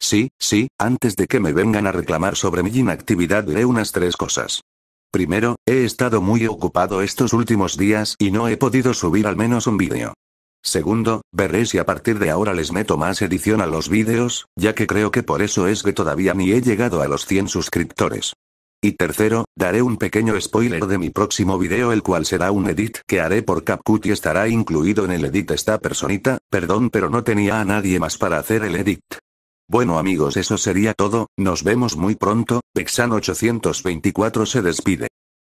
Sí, sí, antes de que me vengan a reclamar sobre mi inactividad diré unas tres cosas. Primero, he estado muy ocupado estos últimos días y no he podido subir al menos un vídeo. Segundo, veré si a partir de ahora les meto más edición a los vídeos, ya que creo que por eso es que todavía ni he llegado a los 100 suscriptores. Y tercero, daré un pequeño spoiler de mi próximo video el cual será un edit que haré por CapCut y estará incluido en el edit esta personita, perdón pero no tenía a nadie más para hacer el edit. Bueno amigos eso sería todo, nos vemos muy pronto, Pexan 824 se despide.